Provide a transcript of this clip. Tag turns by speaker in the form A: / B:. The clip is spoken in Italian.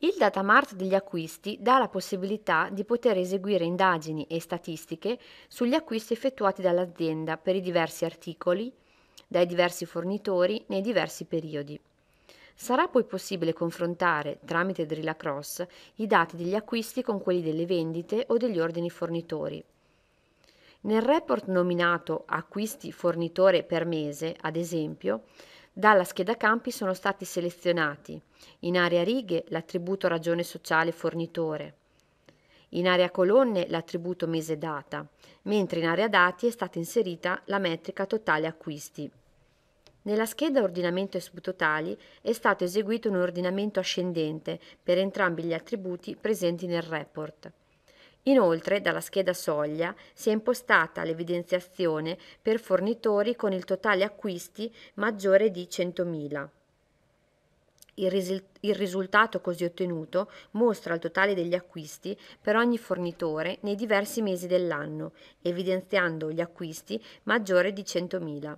A: Il data mart degli acquisti dà la possibilità di poter eseguire indagini e statistiche sugli acquisti effettuati dall'azienda per i diversi articoli, dai diversi fornitori nei diversi periodi. Sarà poi possibile confrontare, tramite Drilla Cross, i dati degli acquisti con quelli delle vendite o degli ordini fornitori. Nel report nominato Acquisti fornitore per mese, ad esempio, dalla scheda campi sono stati selezionati in area righe l'attributo ragione sociale fornitore, in area colonne l'attributo mese data, mentre in area dati è stata inserita la metrica totale acquisti. Nella scheda ordinamento e subtotali è stato eseguito un ordinamento ascendente per entrambi gli attributi presenti nel report. Inoltre, dalla scheda soglia si è impostata l'evidenziazione per fornitori con il totale acquisti maggiore di 100.000. Il, risul- il, risultato così ottenuto mostra il totale degli acquisti per ogni fornitore nei diversi mesi dell'anno, evidenziando gli acquisti maggiore di 100.000.